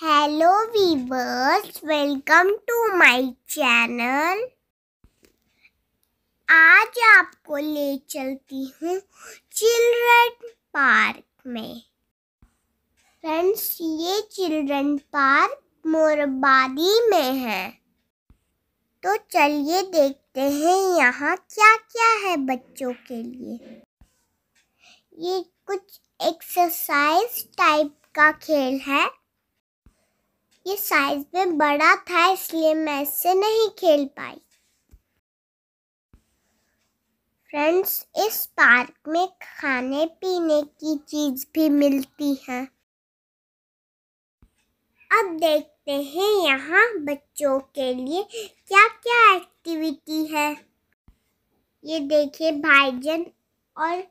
hello viewers welcome to my channel आज आपको ले चलती हूँ चिल्ड्रन पार्क में फ्रेंड्स ये चिल्ड्रन पार्क मोरबादी में है तो चलिए देखते हैं यहाँ क्या क्या है बच्चों के लिए ये कुछ एक्सरसाइज टाइप का खेल है ये साइज में बड़ा था इसलिए मैं इससे नहीं खेल पाई फ्रेंड्स इस पार्क में खाने पीने की चीज भी मिलती है अब देखते हैं यहाँ बच्चों के लिए क्या क्या एक्टिविटी है ये देखिए भाईजन और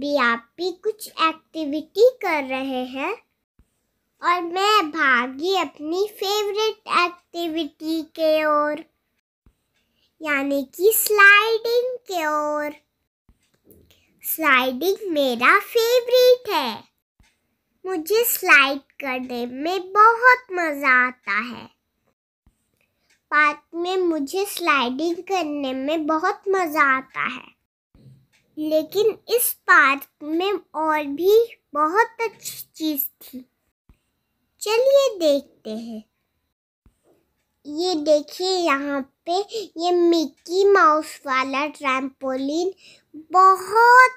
भी आप भी कुछ एक्टिविटी कर रहे हैं और मैं भागी अपनी फेवरेट एक्टिविटी के ओर यानी कि स्लाइडिंग के ओर स्लाइडिंग मेरा फेवरेट है मुझे स्लाइड करने में बहुत मज़ा आता है पार्क में मुझे स्लाइडिंग करने में बहुत मज़ा आता है लेकिन इस पार्क में और भी बहुत अच्छी चीज़ थी चलिए देखते हैं ये देखिए यहाँ पे ये मिकी माउस वाला ट्रैम्पोलिन बहुत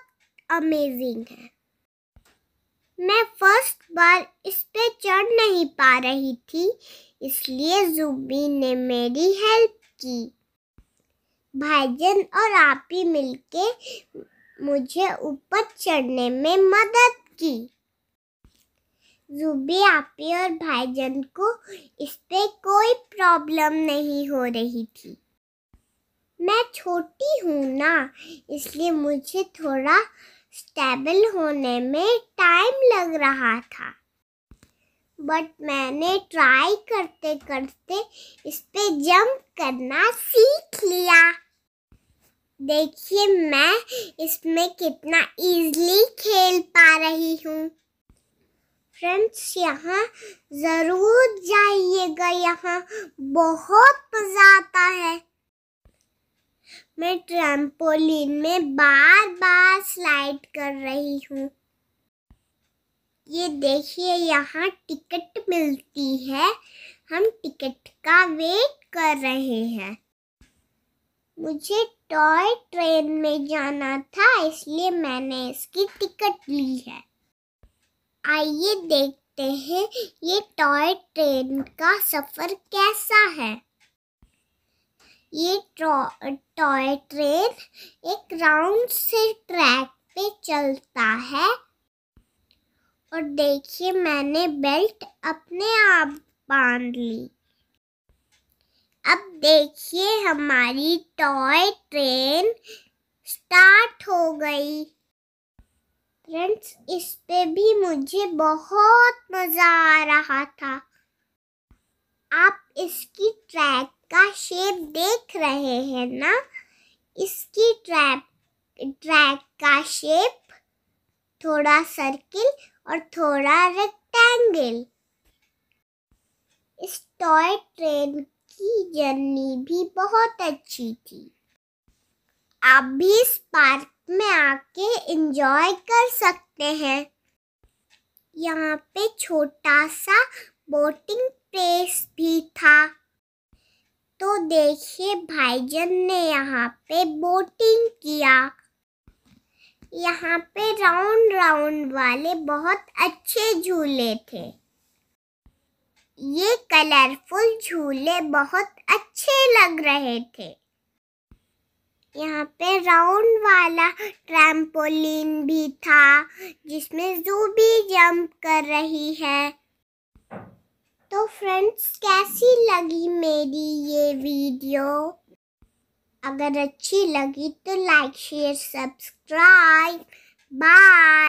अमेजिंग है मैं फर्स्ट बार इस पे चढ़ नहीं पा रही थी इसलिए जुबी ने मेरी हेल्प की भाईजन और आप ही मिलके मुझे ऊपर चढ़ने में मदद की जुबी आपे और भाईजन को इस पर कोई प्रॉब्लम नहीं हो रही थी मैं छोटी हूँ ना इसलिए मुझे थोड़ा स्टेबल होने में टाइम लग रहा था बट मैंने ट्राई करते करते इस पे जंप करना सीख लिया देखिए मैं इसमें कितना ईजली खेल पा रही हूँ फ्रेंड्स यहाँ ज़रूर जाइएगा यहाँ बहुत मज़ा आता है मैं ट्रैम्पोलिन में बार बार स्लाइड कर रही हूँ ये देखिए यहाँ टिकट मिलती है हम टिकट का वेट कर रहे हैं मुझे टॉय ट्रेन में जाना था इसलिए मैंने इसकी टिकट ली है आइए देखते हैं ये टॉय ट्रेन का सफ़र कैसा है ये टॉय ट्रेन एक राउंड से ट्रैक पे चलता है और देखिए मैंने बेल्ट अपने आप बांध ली अब देखिए हमारी टॉय ट्रेन स्टार्ट हो गई फ्रेंड्स इस पे भी मुझे बहुत मज़ा आ रहा था आप इसकी ट्रैक का शेप देख रहे हैं ना इसकी ट्रैप ट्रैक का शेप थोड़ा सर्किल और थोड़ा रेक्टेंगल इस टॉय ट्रेन की जर्नी भी बहुत अच्छी थी आप भी इस पार्क में आके एंजॉय कर सकते हैं यहाँ पे छोटा सा बोटिंग प्लेस भी था तो देखिए भाईजन ने यहाँ पे बोटिंग किया यहाँ पे राउंड राउंड वाले बहुत अच्छे झूले थे ये कलरफुल झूले बहुत अच्छे लग रहे थे यहाँ पे राउंड वाला ट्रैम्पोलिन भी था जिसमें जूबी जंप कर रही है तो फ्रेंड्स कैसी लगी मेरी ये वीडियो अगर अच्छी लगी तो लाइक शेयर सब्सक्राइब बाय